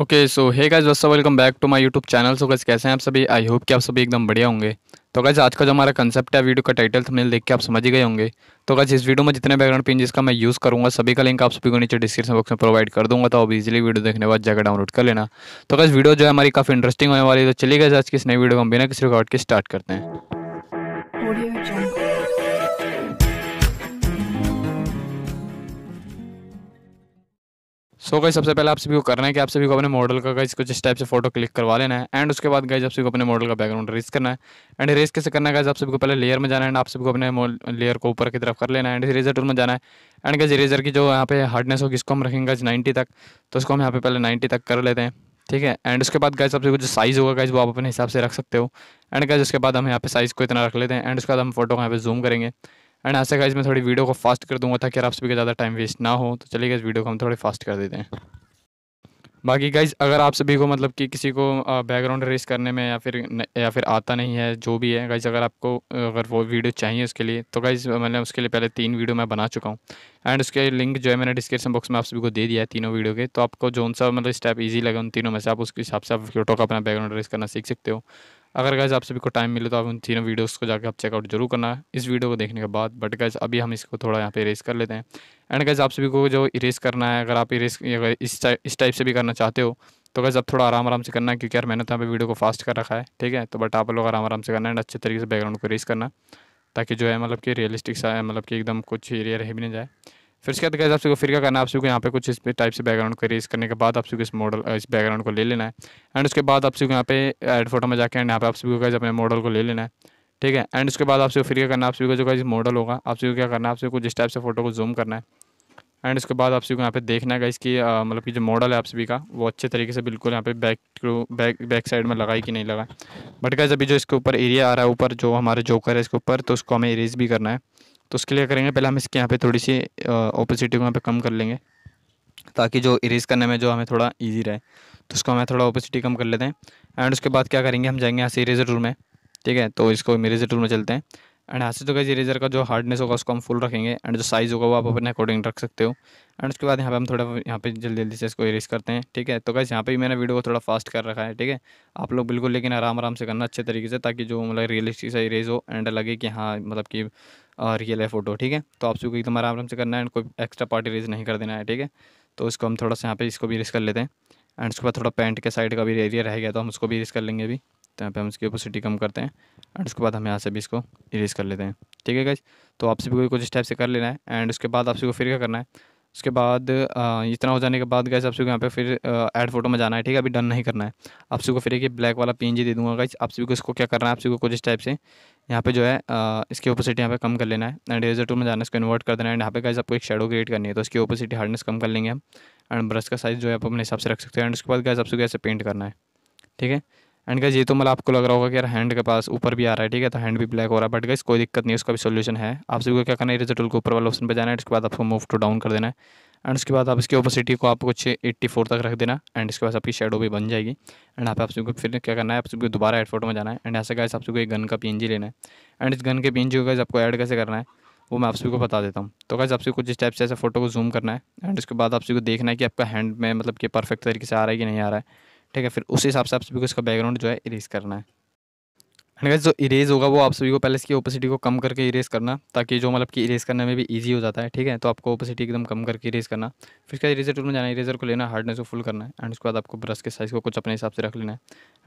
okay so hey guys वस्तु welcome back to my YouTube channel so guys कैसे हैं आप सभी आई होप कि आप सभी एकदम बढ़िया होंगे तो गैस आज का जो हमारा कंसेप्ट है वीडियो का टाइटल थंबनेल देख के आप समझ ही गए होंगे तो गैस इस वीडियो में जितने बैकग्राउंड पिन जिसका मैं यूज़ करूँगा सभी का लिंक आप सभी को नीचे डिस्क्रिप्शन बॉक्स में प्रोवाइड कर दूँगा तो आप इजिली वीडियो देखने बाद जगह डाउनलोड कर लेना तो गैस वीडियो जो है हमारी काफ़ी इंटरेस्टिंग होने वाली है तो चलिए गए आज की इस नई वीडियो को हम बिना किसी रिकॉर्ड के स्टार्ट करते हैं सो गई सबसे पहले आप सभी को करना है कि आप सभी को अपने मॉडल का गई कुछ टाइप से फोटो क्लिक करवा लेना है एंड उसके बाद गई आप सभी को अपने मॉडल का बैकग्राउंड रेस करना है एंड रेस कैसे करना है गाइज आप सभी को पहले लेयर में जाना है एंड आप सभी को अपने लेयर को ऊपर की तरफ कर लेना है एंड रेजर टूल में जाना है एंड गाइज रेजर की जो यहाँ पे हार्डनेस होगी इसको हम रखेंगे गाइज नाइन्टी तक तो उसको हम यहाँ पे पहले नाइन्टी तक कर लेते हैं ठीक है एंड उसके बाद गाइज आपसे जो साइज़ होगा गाइज वो आप अपने हिसाब से रख सकते हो एंड गाइज उसके बाद हम यहाँ पे साइज़ को इतना रख लेते हैं एंड उसके बाद हम फोटो को यहाँ पे जूम करेंगे एंड ऐसे गाइज मैं थोड़ी वीडियो को फास्ट कर दूंगा ताकि आप सभी का ज़्यादा टाइम वेस्ट ना हो तो चलिए इस वीडियो को हम थोड़े फास्ट कर देते हैं बाकी गाइज अगर आप सभी को मतलब कि किसी को बैकग्राउंड रेस करने में या फिर या फिर आता नहीं है जो भी है गाइज अगर आपको अगर वो वीडियो चाहिए उसके लिए तो गाइज मैंने उसके लिए पहले तीन वीडियो मैं बना चुका हूँ एंड उसके लिंक जो है मैंने डिस्क्रिप्शन बॉक्स में आप सभी को दे दिया है तीनों वीडियो के तो आपको जो सा मतलब स्टेप ईजी लगे उन तीनों में से आप उसके हिसाब से आप फोटो का अपना बैकग्राउंड रेस करना सीख सकते हो अगर गैज़ आप सभी को टाइम मिले तो आप उन तीनों वीडियोस को जाकर आप चेकआउट जरूर करना है इस वीडियो को देखने के बाद बट गैज़ अभी हम इसको थोड़ा यहाँ पे इरेज कर लेते हैं एंड गैज़ आप सभी को जो इरेज करना है अगर आप इरेज अगर इस इस टाइप से भी करना चाहते हो तो गैज़ आप थोड़ा आराम आराम से करना क्योंकि यार मैंने तो यहाँ पर वीडियो को फास्ट कर रखा है ठीक है तो बट आप लोग आराम आराम से करना एंड अच्छे तरीके से बैकग्राउंड को इरेज करना ताकि जो है मतलब कि रियलिस्टिक सा मतलब कि एकदम कुछ एरिया रह भी नहीं जाए फिर इसके बाद गैस आप सबको फिर क्या करना है आप सबको यहाँ पे कुछ इस टाइप से बैकग्राउंड को रेज करने के बाद आप सबको इस मॉडल इस बैकग्राउंड को ले लेना है एंड उसके बाद आप सबको यहाँ पे एड फोटो में जाकर एंड यहाँ पे आप सबको गैस अपने मॉडल को ले लेना है ठीक है एंड उसके बाद सबको फिर क्या करना है आप सबको जो गाइज मॉडल होगा आप सबको क्या करना है आप सबको जिस टाइप से फोटो को जूम करना है एंड उसके बाद आप सबको यहाँ पे देखना है इसकी मतलब कि जो मॉडल है आप सभी का वो अच्छे तरीके से बिल्कुल यहाँ पे back to back back side में लगाई कि नहीं लगा बट गाइज अभी जो इसके ऊपर एरिया आ रहा है ऊपर जो हमारे जोकर है इसके ऊपर तो उसको हमें इरेज भी करना है तो उसके लिए करेंगे पहले हम इसके यहाँ पे थोड़ी सी ओपोसिटी को यहाँ पे कम कर लेंगे ताकि जो इरेज करने में जो हमें थोड़ा इजी रहे तो उसको हमें थोड़ा ओपोसिटी कम कर लेते हैं एंड उसके बाद क्या करेंगे हम जाएंगे यहाँ से इरेजर टूर में ठीक है तो इसको इरेजर टूर में चलते हैं एंड यहाँ से तो कैसे इरेजर का जो हार्डनेस होगा उसको हम फुल रखेंगे एंड जो साइज़ होगा वो आप अपने अकॉर्डिंग रख सकते हो एंड उसके बाद यहाँ पे हम थोड़ा यहाँ पे जल्दी जल्दी से इसको इरेज करते हैं ठीक है तो कैसे यहाँ पे भी मैंने वीडियो को थोड़ा फास्ट कर रखा है ठीक है आप लोग बिल्कुल लेकिन आराम आराम से करना अच्छे तरीके से ताकि जो मतलब रियलिस्टिक सा इरेज हो एंड लगे कि हाँ मतलब कि रियल है फ़ोटो ठीक है तो आप सबको एकदम आराम आराम से करना है एंड कोई एक्स्ट्रा पार्ट इरेज नहीं कर देना है ठीक है तो इसको हम थोड़ा सा यहाँ पे इसको भी इरेज कर लेते हैं एंड उसके बाद थोड़ा पैंट के साइड का भी एरिया रह गया तो हम उसको भी इरेज कर लेंगे अभी तो यहाँ पे हम इसकी ओपोसिटी कम करते हैं एंड उसके बाद हम यहाँ से भी इसको इरेज कर लेते हैं ठीक है गाइज तो आपसे भी कोई कुछ स्टेप से कर लेना है एंड उसके बाद आपसे को फिर क्या करना है उसके बाद इतना हो जाने के बाद गैस आपसे यहाँ पे फिर ऐड फोटो में जाना है ठीक है अभी डन नहीं करना है आपसे को फिर एक ब्लैक वाला पी दे दूंगा गैस आपसे को इसको क्या करना है आपसे को कुछ इस टाइप से यहाँ पे जो है इसकी ओपोसिटी यहाँ पे कम कर लेना है एंड रेजर टू में जाना है इसको इन्वर्ट कर देना है एंड यहाँ पे गैस आपको एक शेडो क्रिएट करनी है तो उसकी ओपोसिटी हार्डनेस कम कर लेंगे हम एंड ब्रश का साइज़ जो है आप अपने हिसाब से रख सकते हैं एंड उसके बाद गैस आपसे कैसे पेंट करना है ठीक है एंड गाइज ये तो मतलब आपको लग रहा होगा कि यार हैंड के पास ऊपर भी आ रहा है ठीक है तो हैंड भी ब्लैक हो रहा है बट गाइज कोई दिक्कत नहीं उसका भी सोल्यूशन है आप सभी को क्या करना है इरेजर टूल ऊपर वाले ऑप्शन पर जाना है उसके बाद आपको मूव टू डाउन कर देना है एंड उसके बाद आप इसकी ओपोसिटी को आप कुछ एट्टी फोर तक रख देना एंड इसके बाद आपकी शेडो भी बन जाएगी एंड आप आप सबको फिर क्या करना है आप सबको दोबारा एड फोटो में जाना है एंड ऐसे गाइस आप सबको एक गन का पी लेना है एंड इस गन के पी को गाइस आपको ऐड कैसे करना है वो मैं आप सभी को बता देता हूँ तो गाइस आप सभी को जिस टाइप से ऐसे फोटो को जूम करना है एंड उसके बाद आप सभी को देखना है कि आपका हैंड में मतलब कि परफेक्ट तरीके से आ रहा है कि नहीं आ रहा है ठीक है फिर उस हिसाब से आप सभी को इसका बैकग्राउंड जो है इरेज करना है एंड जो इरेज होगा वो आप सभी को पहले इसकी ओपेसिटी को कम करके इरेज करना ताकि जो मतलब कि इरेज करने में भी ईजी हो जाता है ठीक है तो आपको ओपेसिटी एकदम कम करके इरेज करना फिर इसका इरेजर टूल में जाना इरेजर को लेना हार्डनेस को फुल करना है एंड उसके बाद आपको ब्रश के साइज़ को कुछ अपने हिसाब से रख लेना है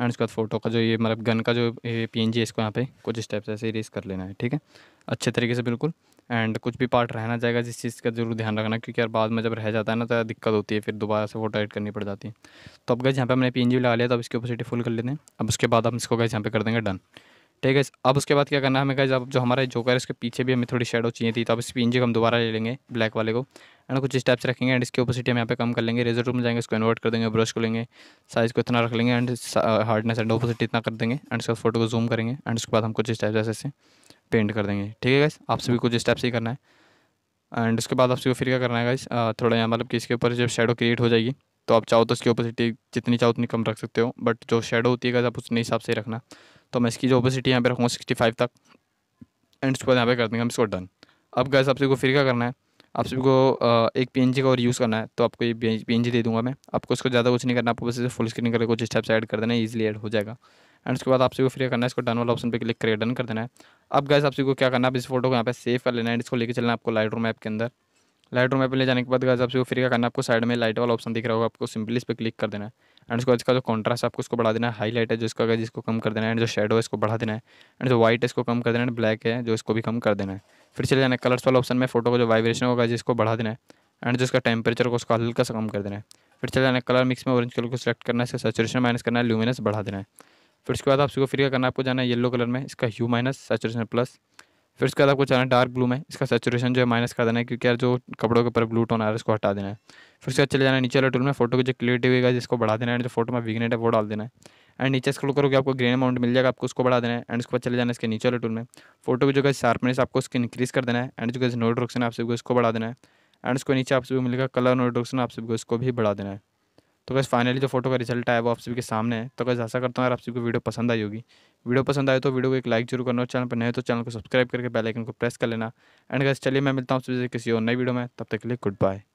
एंड उसके बाद फोटो का जो ये मतलब गन का जो पी एन जी है इसको यहाँ पे कुछ स्टेप्स ऐसे इरेज कर लेना है ठीक है अच्छे तरीके से बिल्कुल एंड कुछ भी पार्ट रहना जाएगा जिस चीज़ का ज़रूर ध्यान रखना क्योंकि यार बाद में जब रह जाता है ना तो दिक्कत होती है फिर दोबारा से वो टाइट करनी पड़ जाती है तो अब गए यहाँ पे हमने पी लगा लिया तो अब इसकी ओपोसिटी फुल कर लेते हैं अब उसके बाद हम इसको गए यहाँ पे कर देंगे डन ठीक है अब उसके बाद क्या करना है हमें गैस अब जो हमारा जोकर है इसके पीछे भी हमें थोड़ी शेडो चाहिए थी तो अब इस पी को हम दोबारा ले लेंगे ब्लैक वाले को एंड कुछ स्टेप्स रखेंगे एंड इसके ओपोसिटी हम यहाँ पे कम कर लेंगे रेजर रूम जाएंगे इसको इन्वर्ट कर देंगे ब्रश को लेंगे साइज़ को इतना रख लेंगे एंड हार्डनेस एंड ओपोसिटी इतना कर देंगे एंड इसका फोटो को जूम करेंगे एंड उसके बाद हम कुछ स्टेप्स ऐसे पेंट कर देंगे ठीक है गाइस आप सभी कुछ स्टेप्स ही करना है एंड उसके बाद आप सभी को फिर क्या करना है गाइस थोड़ा यहाँ मतलब कि इसके ऊपर जब शेडो क्रिएट हो जाएगी तो आप चाहो तो इसकी ओपोसिटी जितनी चाहो उतनी कम रख सकते हो बट जो शेडो होती है गाइस आप उसने हिसाब से रखना तो मैं इसकी जो ओपोसिटी यहाँ पर रखूँगा सिक्सटी फाइव तक एंड उसके बाद यहाँ पे कर देंगे हम इसको डन अब गैस आप सभी को फिर क्या करना है आप सभी को एक पी का और यूज़ करना है तो आपको ये पी दे दूंगा मैं आपको उसको ज़्यादा कुछ नहीं करना आपको बस इसे फुल स्क्रीन करके कुछ स्टेप्स ऐड कर देना ईजिली ऐड हो जाएगा एंड उसके बाद आपसे को फ्री करना है इसको डन वाला ऑप्शन पे क्लिक करके डन कर देना है अब गैस आपसे को क्या करना है आप इस फोटो को यहाँ पे सेव कर लेना है इसको लेके चलना है आपको लाइट रूम ऐप के अंदर लाइट रूम ऐप ले जाने के बाद गैस आपसे को फ्री का करना है आपको साइड में लाइट वाला ऑप्शन दिख रहा होगा आपको सिंपली इस पर क्लिक कर देना है एंड उसके बाद इसका जो कॉन्ट्रास्ट है आपको उसको बढ़ा देना है लाइट है जो इसका अगर जिसको कम कर देना है एंड जो शेडो है इसको बढ़ा देना है एंड जो व्हाइट है इसको कम कर देना है ब्लैक है जो इसको भी कम कर देना है फिर चले जाना कलर्स वाला ऑप्शन में फोटो का जो वाइब्रेशन होगा जिसको बढ़ा देना है एंड जो इसका टेम्परेचर को उसका हल्का सा कम कर देना है फिर चले जाना कलर मिक्स में ऑरेंज कलर को सिलेक्ट करना है इसका सेचुरेशन माइनस करना है ल्यूमिनस बढ़ा देना है फिर उसके बाद आप इसको फिर का करना आपको जाना है येलो कलर में इसका ह्यू माइनस सेचुरेशन प्लस फिर उसके बाद आपको जाना है डार्क ब्लू में इसका सेचुरेशन जो है माइनस कर देना है क्योंकि यार जो कपड़ों के ऊपर ब्लू टोन आ रहा है उसको हटा देना है फिर उसके बाद चले जाना है नीचे वाले टूल में फोटो की जो क्लियरिटी है जिसको बढ़ा देना है जो फोटो में विगनेट है वो डाल देना है एंड नीचे स्क्रोल करोगे आपको ग्रीन अमाउंट मिल जाएगा आपको उसको बढ़ा देना है एंड उसके बाद चले जाना इसके नीचे वाले टूल में फोटो की जो है शार्पनेस आपको उसकी इंक्रीज कर देना है एंड जो है नोट रोक्शन आप उसको इसको बढ़ा देना है एंड उसको नीचे आप मिलेगा कलर नोट रोक्शन आप सबको इसको भी बढ़ा देना है तो बस फाइनली जो फोटो का रिजल्ट आया वो आप सभी के सामने है तो बस ऐसा करता हूँ अगर आप सभी को वीडियो पसंद आई होगी वीडियो पसंद आए तो वीडियो को एक लाइक जरूर करना और चैनल पर नए तो चैनल को सब्सक्राइब करके बेल आइकन को प्रेस कर लेना एंड गैस चलिए मैं मिलता हूँ आप सभी से किसी और नई वीडियो में तब तक के लिए गुड बाय